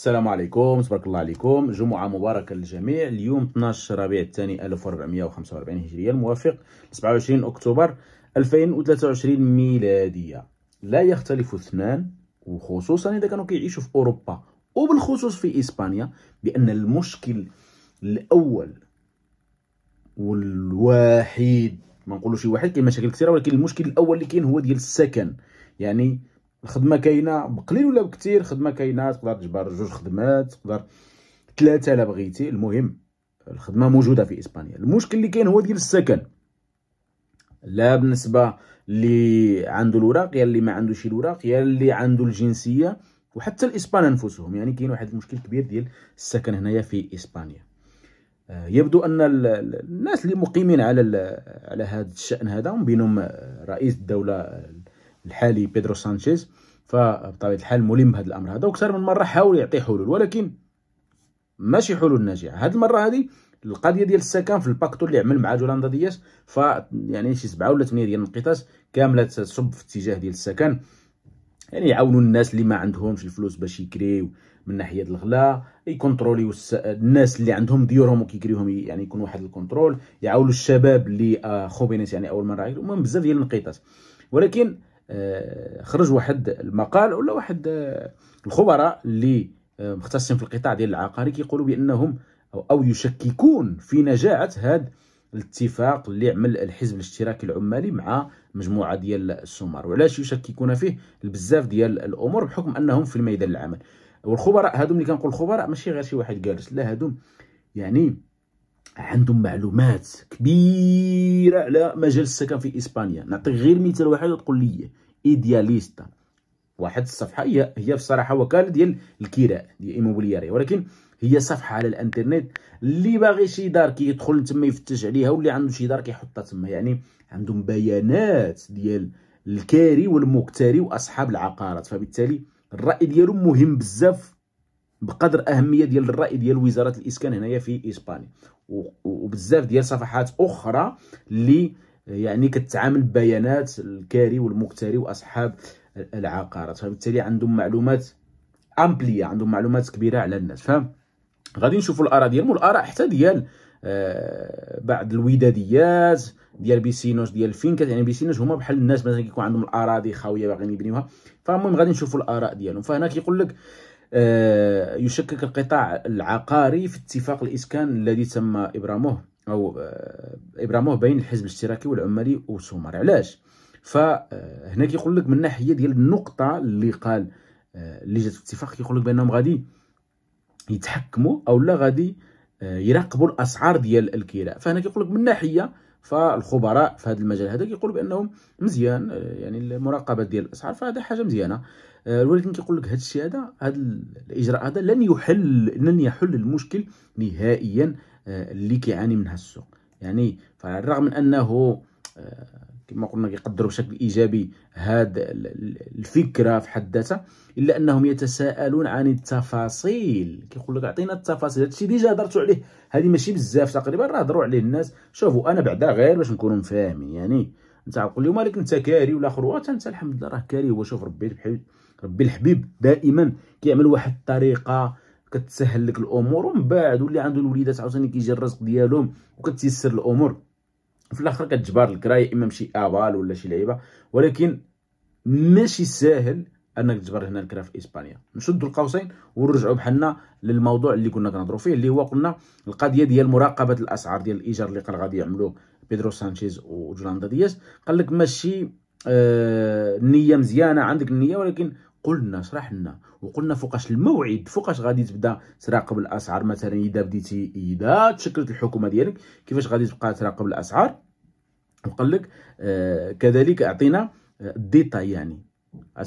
السلام عليكم تبارك الله عليكم جمعة مباركة للجميع اليوم 12 ربيع الثاني 1445 هجرية الموافق 27 أكتوبر 2023 ميلادية لا يختلف اثنان وخصوصا إذا كانوا كيعيشوا في أوروبا وبالخصوص في إسبانيا بأن المشكل الأول والوحيد ما نقولوش واحد كاين مشاكل كثيره ولكن المشكل الاول اللي كاين هو ديال السكن يعني الخدمه كاينه بقليل ولا بكثير الخدمه كاينه تقدر تجبر جوج خدمات تقدر ثلاثه الا بغيتي المهم الخدمه موجوده في اسبانيا المشكل اللي كاين هو ديال السكن لا بالنسبه اللي عنده الوراق يا اللي ما عندوش الوراق يا اللي عنده الجنسيه وحتى الاسبان انفسهم يعني كاين واحد المشكل كبير ديال السكن هنايا في اسبانيا آه، يبدو ان الناس اللي مقيمين على على هذا الشان هذا بينهم رئيس الدوله الحالي بيدرو سانشيز فبطبيعه الحال ملم بهذا الامر هذا وكثر من مره حاول يعطي حلول ولكن ماشي حلول ناجحه هذه المره هذه القضيه ديال السكن في الباكتو اللي عمل مع جولاندا دياس ف يعني شي سبعه ولا ثمانيه ديال النقيطات كامله تصب في اتجاه ديال السكن يعني يعاونوا الناس اللي ما عندهمش الفلوس باش يكريو من ناحيه الغلاء يكونتروليو الناس اللي عندهم ديورهم وكيكريوهم يعني يكون واحد الكونترول يعاونوا الشباب اللي آه، خوبينيس يعني اول مره المهم بزاف ديال النقيطات ولكن آه، خرج واحد المقال ولا واحد آه، الخبراء اللي آه، مختصين في القطاع ديال العقاري كيقولوا بانهم او يشككون في نجاعه هذا الاتفاق اللي عمل الحزب الاشتراكي العمالي مع مجموعه ديال السمر وعلاش يشككون فيه بزاف ديال الامور بحكم انهم في الميدان العمل والخبراء هادو ملي كنقول الخبراء ماشي غير شي واحد جالس لا هادو يعني عندهم معلومات كبيره على مجال السكن في اسبانيا نعطيك غير مثال واحد وتقول لي إيه. ايدياليستا واحد الصفحه هي هي بصراحه وكاله ديال الكراء ديال ايموبلياري ولكن هي صفحه على الانترنت اللي باغي شي دار كيدخل تما يفتش عليها واللي عنده شي دار كيحطها تما يعني عندهم بيانات ديال الكاري والمكتري واصحاب العقارات فبالتالي الراي ديالهم مهم بزاف بقدر اهميه ديال الراي ديال وزاره الاسكان هنايا في اسبانيا وبزاف ديال صفحات اخرى اللي يعني كتعامل بيانات الكاري والمكتري واصحاب العقارات فبالتالي عندهم معلومات امبليه عندهم معلومات كبيره على الناس فغادي غادي نشوفوا الاراء ديالهم والاراء حتى ديال آه بعض الوداديات ديال بيسينوس ديال فينكات يعني بيسينوس هما بحال الناس مثلا كيكون عندهم الاراضي خاويه باغيين يبنيوها فالمهم غادي نشوفوا الاراء ديالهم فهنا كيقول لك آه، يشكك القطاع العقاري في اتفاق الإسكان الذي تم إبرامه أو آه، إبرامه بين الحزب الاشتراكي والعمالي وسومر علاش؟ فهنا كيقول لك من الناحيه ديال النقطه اللي قال آه، اللي جات في الاتفاق كيقول لك بانهم غادي يتحكموا او لا غادي يراقبوا الاسعار ديال الكراء فهنا كيقول لك من ناحيه فالخبراء في هذا المجال هذا كيقولوا بانهم مزيان يعني المراقبه ديال الاسعار فهذا حاجه مزيانه آه، ولكن كيقول لك هذا الشيء هذا هذا الاجراء هذا لن يحل لن يحل المشكل نهائيا آه، اللي كيعاني منها السوق يعني فعلى الرغم من انه آه، كما قلنا يقدروا بشكل ايجابي هذا الفكره في حد ذاتها الا انهم يتساءلون عن التفاصيل كيقول لك اعطينا التفاصيل الشيء ديجا هضرتوا عليه هذه ماشي بزاف تقريبا راه هضروا عليه الناس شوفوا انا بعدا غير باش نكونوا فاهمين يعني نتاع قول لهم مالك انت كاري ولا اخر وانت انت الحمد لله راه كاري هو شوف ربي الحبيب ربي الحبيب دائما كيعمل واحد الطريقه كتسهل لك الامور ومن بعد واللي عنده الوليدات عاوتاني كيجي الرزق ديالهم وكتيسر الامور في الاخر كتجبر يا اما شي ابال ولا شي لعيبه ولكن ماشي ساهل انك تجبر هنا الكرا في اسبانيا نشدوا القوسين ونرجعوا بحالنا للموضوع اللي كنا كنهضروا فيه اللي هو قلنا القضيه ديال مراقبه الاسعار ديال الايجار اللي قال غادي يعملوه بيدرو سانشيز وجولاندا دياز قال لك ماشي آه النيه مزيانه عندك النيه ولكن قلنا شرح لنا وقلنا فوقاش الموعد فوقاش غادي تبدا تراقب الاسعار مثلا اذا بديتي اذا تشكلت الحكومه ديالك كيفاش غادي تبقى تراقب الاسعار وقال لك آه كذلك اعطينا الديتا يعني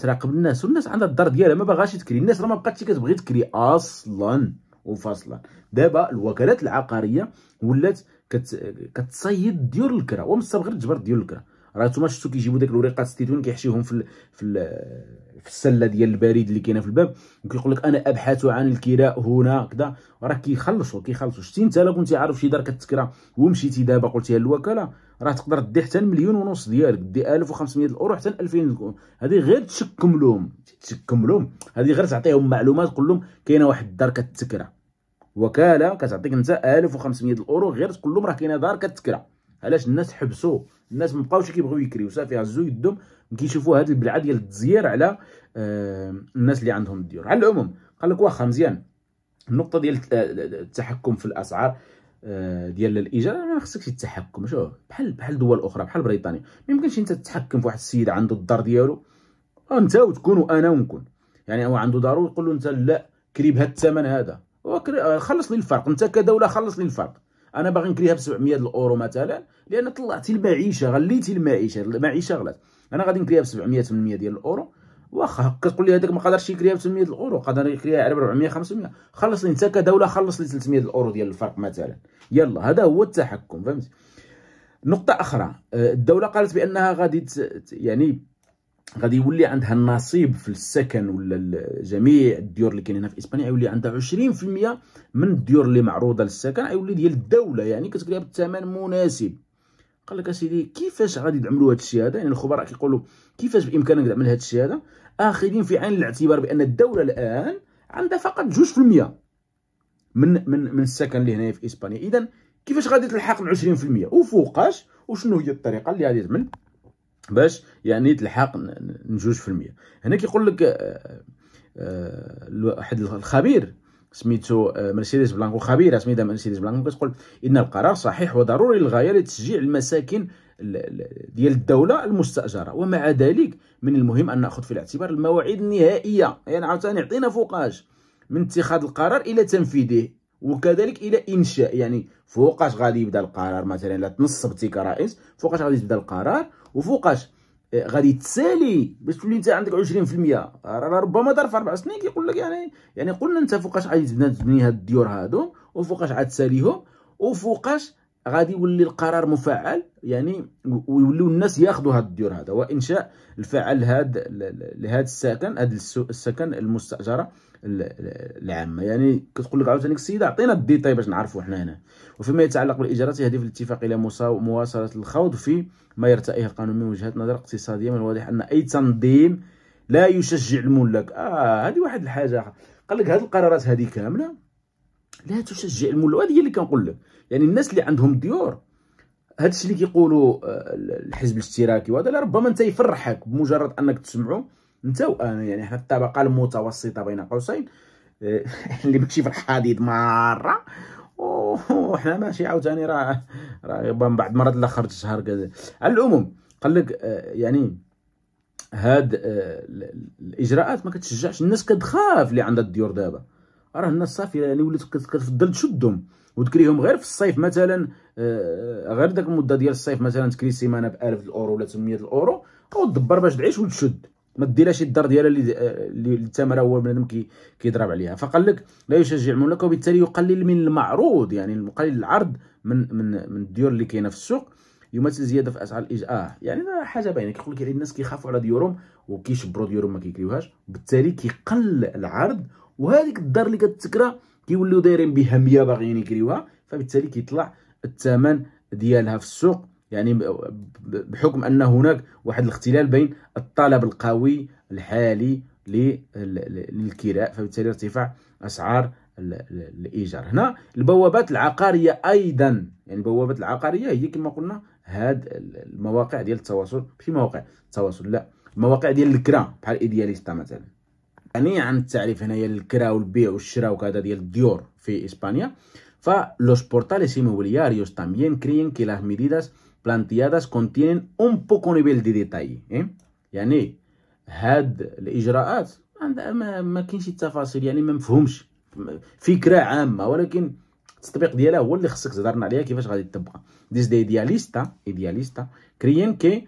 تراقب الناس والناس عندها الدار ديالها ما باغاش تكري الناس راه ما بقاتش كتبغي تكري اصلا وفصلا دابا الوكالات العقاريه ولات كت... كتصيد ديور الكرة ومن غير الجبر ديور الكرة راه نتوما شفتو كيجيبوا داك الوريقات ستيتون كيحشيهم في ال... في, ال... في السله ديال البريد اللي كاينه في الباب وكيقول لك انا ابحث عن الكراء هنا كذا راه كيخلصوا كيخلصوا شتي انت لو كنتي عارف شي دار كتكرا ومشيتي دابا قلتيها للوكاله راه تقدر دي حتى مليون ونص ديالك دي 1500 اورو حتى 2000 هذه غير تشكم لهم تشكم لهم هذه غير تعطيهم معلومات تقول لهم كاينه واحد الدار كتكرا وكاله كتعطيك انت 1500 الاورو غير تقول لهم راه كاينه دار كتكرا علاش الناس حبسوا الناس مابقاوش كيبغيو يكريو صافي هزوا يدهم كيشوفوا هاد البلعه ديال التزيير على الناس اللي عندهم الديور على العموم قال لك واخا مزيان النقطه ديال آه، التحكم في الاسعار آه، ديال الايجار ما خصكش التحكم شوف بحال بحال دول اخرى بحال بريطانيا ما يمكنش انت تتحكم في واحد السيد عنده الدار ديالو انت وتكون وانا ونكون يعني هو عنده دار ويقول له انت لا كري بهذا الثمن هذا آه، خلص لي الفرق انت كدوله خلص لي الفرق انا باغي نكريها ب 700 الاورو مثلا لان طلعتي المعيشه غليتي المعيشه المعيشه غلات انا غادي نكريها ب 700 800 ديال الاورو واخا هكا تقول لي هذاك ما قدرش يكريها ب 800 الاورو قدر يكريها على 400 500 خلص لي انت كدوله خلص لي 300 الاورو ديال الفرق مثلا يلا هذا هو التحكم فهمت نقطه اخرى آه، الدوله قالت بانها غادي يعني غادي يولي عندها النصيب في السكن ولا جميع الديور اللي كاين هنا في اسبانيا يولي عندها 20% من الديور اللي معروضه للسكن يولي ديال الدوله يعني كتقريها بثمن مناسب قال لك اسيدي كيفاش غادي تعملوا هذا الشيء هذا يعني الخبراء كيقولوا كيفاش بامكانك تعمل هذا الشيء هذا اخذين في عين الاعتبار بان الدوله الان عندها فقط 2% من من من السكن اللي هنايا في اسبانيا اذا كيفاش غادي تلحق ال 20% وفوقاش وشنو هي الطريقه اللي غادي تعمل باش يعني تلحق نجوج في المية هنا كيقول لك آه، آه، واحد الخبير سميتو آه، مرسيدس بلانكو خبيره سميتها مرسيدس بلانكو كتقول ان القرار صحيح وضروري للغايه لتشجيع المساكن ديال الدوله المستاجره ومع ذلك من المهم ان ناخذ في الاعتبار المواعيد النهائيه يعني عاوتاني عطينا فوقاش من اتخاذ القرار الى تنفيذه وكذلك الى انشاء يعني فوقاش غادي يبدا القرار مثلا لا تنصبتي كرئيس فوقاش غادي يبدا القرار وفوقاش آه، غادي تسالي باش تولي انت عندك 20% ربما دار في اربع سنين كيقول لك يعني يعني قلنا انت فوقاش غادي تبني هاد الديور هادو وفوقاش عاد تساليهم وفوقاش غادي يولي القرار مفعل يعني ويوليو الناس ياخذوا هذا الديور هذا وانشاء الفعل لهذا لهذا السكن هذا السكن المستاجره العامه يعني كتقول لك عاوتاني السيده عطينا الديتاي باش نعرفوا حنا هنا وفيما يتعلق بالاجراءات يهدف الاتفاق الى مواصله الخوض في ما يرتئيه القانون من وجهه نظر اقتصاديه من الواضح ان اي تنظيم لا يشجع الملاك اه هذه واحد الحاجه قال لك هذه القرارات هذه كامله لا تشجع المول هذه اللي كنقول لك يعني الناس اللي عندهم ديور هذا الشيء اللي كيقولوا آه، الحزب الاشتراكي وهذا ربما انت يفرحك بمجرد انك تسمعوا انت وانا يعني حتى الطبقه المتوسطه بين قوسين آه، اللي ماشي في الحديد مره وحنا ماشي عاوتاني راه راه من بعد مرات لا خرج شهر كذا على العموم قال لك آه، يعني هاد الاجراءات ما كتشجعش الناس كتخاف اللي عندها الديور دابا راه الناس صافي يعني ولات كتفضل تشدهم وتكريهم غير في الصيف مثلا آه، غير داك المده ديال الصيف مثلا تكري سيمانه ب 1000 الاورو ولا 800 الاورو ودبر باش تعيش وتشد ما ديرهاش الدار ديالها اللي آه، الثمره هو بنادم كيضرب عليها فقال لك لا يشجع الملك وبالتالي يقلل من المعروض يعني يقلل العرض من من من الديور اللي كاينه في السوق يمثل زياده في اسعار آه يعني حاجه باينه كيقول لك يعني الناس كيخافوا على ديورهم وكيشبروا ديورهم ما كيكريوهاش بالتالي كيقل العرض وهذيك الدار اللي كتكرا كيوليو دايرين بها 100 باغيين يكريوها فبالتالي كيطلع الثمن ديالها في السوق يعني بحكم ان هناك واحد الاختلال بين الطلب القوي الحالي للكراء فبالتالي ارتفاع اسعار الايجار هنا البوابات العقاريه ايضا يعني البوابات العقاريه هي كما قلنا هاد المواقع ديال التواصل ماشي مواقع التواصل لا المواقع ديال الكرا بحال ايدياليستا مثلا غنية عن التعريف هنايا الكرا والبيع والشراء وكذا ديال الديور في اسبانيا فلوس بورتاليس inmobiliarios también كريين كي لاس ميديداس بلانتياداس contienen اون بوكو نيفيل دي ديتاي إيه؟ يعني هاد الاجراءات ما, ما كاينش التفاصيل يعني ما مفهومش فكره عامه ولكن التطبيق ديالها هو اللي خصك تهضرنا عليها كيفاش غادي تطبقها دي ايدياليستا ايدياليستا كريين كي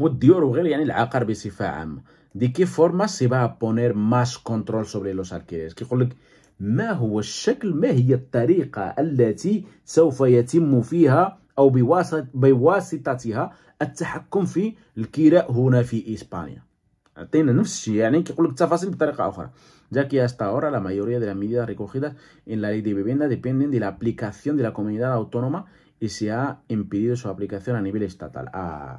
والديور وغير يعني العقار بصفه عامه دي كي فورما سي با بونير ماس كونترول سوبري لوس الكيريس كيقول لك ما هو الشكل ما هي الطريقه التي سوف يتم فيها او بواسط بواسطتها التحكم في الكراء هنا في اسبانيا عطينا نفس الشيء يعني كيقول لك التفاصيل بطريقه اخرى ya que hasta ahora la mayoría de las medidas recogidas en la ley de vivienda dependen de la aplicación de la comunidad autónoma y se ha impedido su aplicación a nivel estatal. Ah,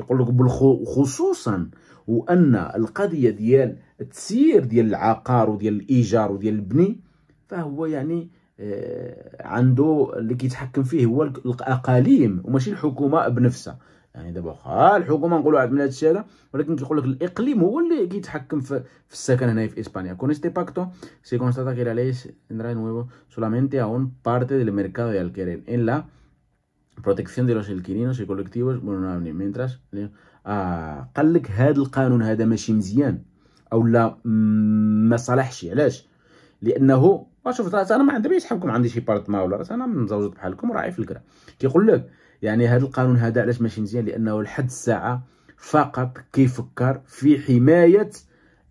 يقول لك بالخصوصا وان القضيه ديال التسيير ديال العقار وديال الايجار وديال البني فهو يعني آه، عنده اللي كيتحكم فيه هو الاقاليم وماشي الحكومه بنفسها يعني دابا واخا الحكومه نقولوا عاد من هذا الشيء هذا ولكن كيقول لك الاقليم هو اللي كيتحكم في, في السكن هنا في اسبانيا كون استي باكتو سي كونستاتا que la ley tendrá de nuevo solamente a un parte del mercado بروتكسيون ديال شي الكينينه شي كوليكتيفاش بون مينتراش آه قال لك هذا القانون هذا ماشي مزيان او لا ما صالحش علاش لانه ما انا ما عندي باش حكم عندي شي بارتما ولا انا مزوج بحالكم راعي في الكره كيقول لك يعني هذا القانون هذا علاش ماشي مزيان لانه لحد الساعه فقط كيفكر في حمايه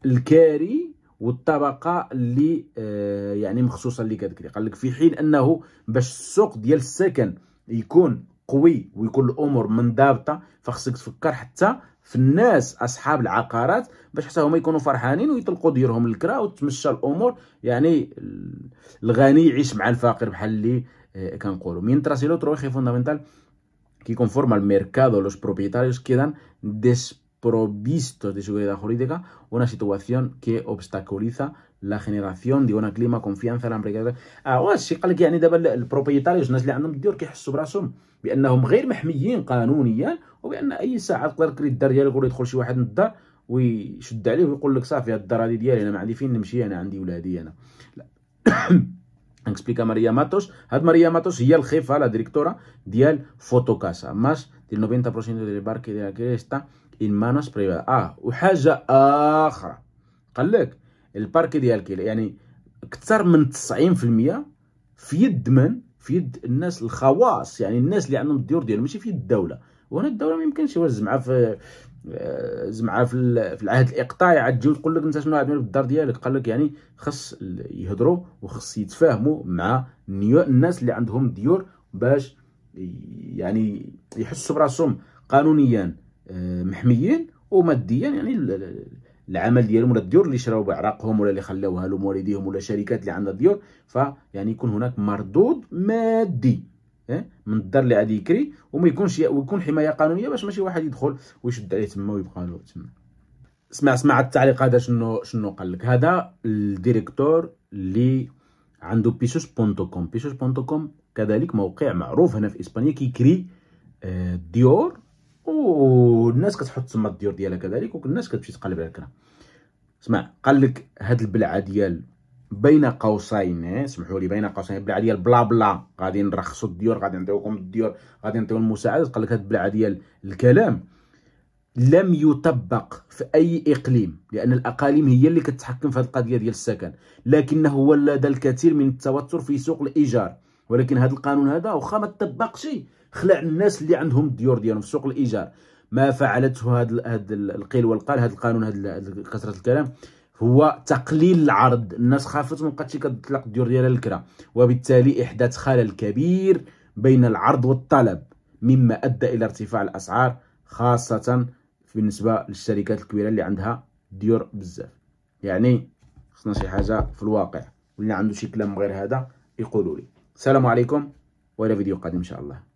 الكاري والطبقه اللي آه يعني مخصوصه اللي كذكري قال لك في حين انه باش السوق ديال السكن يكون قوي ويكون الامور منضبطه فخصك تفكر حتى في الناس اصحاب العقارات باش حتى هما يكونوا فرحانين ويطلقوا ديرهم الكرا وتمشى الامور يعني الغني يعيش مع الفقير بحال اللي آه، كنقولوا mientras el otro eje fundamental que الميركادو el mercado كيدان ديس quedan desprovistos de seguridad jurídica una situación que obstaculiza لا جينيراسيون ديونا كليما كونفيانس الامريكا اه واش قال لك يعني دابا البروبريتاريوز الناس اللي عندهم الديور كيحسوا براسهم بانهم غير محميين قانونيا وبان اي ساعه تقدر الكليرك الدار ديالك ولا يدخل شي واحد من الدار ويشد عليه ويقول لك صافي هاد الدار هادي ديالي انا ما عندي فين نمشي انا عندي ولادي انا لا نكسبليكا ماريا ماتوس هاد ماريا ماتوس هي الخيفه لا ديريكتورا ديال فوتوكاسا ماس ديال 90% ديال البارك ديال كريستا ان مانوس بريفا اه وحاجه اخرى قال لك البارك كيلا يعني اكثر من 90% في يد من في يد الناس الخواص يعني الناس اللي عندهم الديور ديالهم ماشي في يد الدوله وهنا الدوله ما يمكنش زعما في آه، زعما في في العهد الاقطاعي عاد تجي تقول لك انت شنو عاد في الدار ديالك قال لك يعني خص يهضروا وخص يتفاهموا مع الناس اللي عندهم ديور باش يعني يحسوا براسهم قانونيا آه، محميين وماديا يعني العمل ديالهم ولا الديور اللي شراو بعراقهم ولا اللي خلاوها لهم والديهم ولا شركات اللي عندها ديور فيعني يكون هناك مردود مادي إيه؟ من الدار اللي غادي يكري وما يكونش ويكون حمايه قانونيه باش ماشي واحد يدخل ويشد عليه تما ويبقى له تما سمع سمع التعليق هذا شنو شنو قال لك هذا الديريكتور اللي عنده بيسوس بونتو كوم بيسوس بونتو كوم كذلك موقع معروف هنا في اسبانيا كيكري آه، ديور والناس كتحط تما الديور ديالها كذلك والناس كتمشي تقلب على الكره اسمع قال لك هاد البلعه ديال بين قوسين اسمحوا إيه، لي بين قوسين البلعه ديال بلا بلا غادي نرخصوا الديور غادي نعطيوكم الديور غادي نعطيو المساعدات قال لك هاد البلعه ديال الكلام لم يطبق في اي اقليم لان الاقاليم هي اللي كتحكم في هذه القضيه ديال السكن لكنه ولد الكثير من التوتر في سوق الايجار ولكن هذا القانون هذا واخا ما طبقش خلع الناس اللي عندهم الديور ديالهم في سوق الايجار ما فعلته هذا هذا القيل والقال هذا القانون هذا كثره الكلام هو تقليل العرض الناس خافت من بقاتش كتطلق الديور ديالها للكرا وبالتالي احداث خلل كبير بين العرض والطلب مما ادى الى ارتفاع الاسعار خاصه بالنسبه للشركات الكبيره اللي عندها ديور بزاف يعني خصنا شي حاجه في الواقع واللي عنده شي كلام غير هذا يقولوا لي السلام عليكم والى فيديو قادم ان شاء الله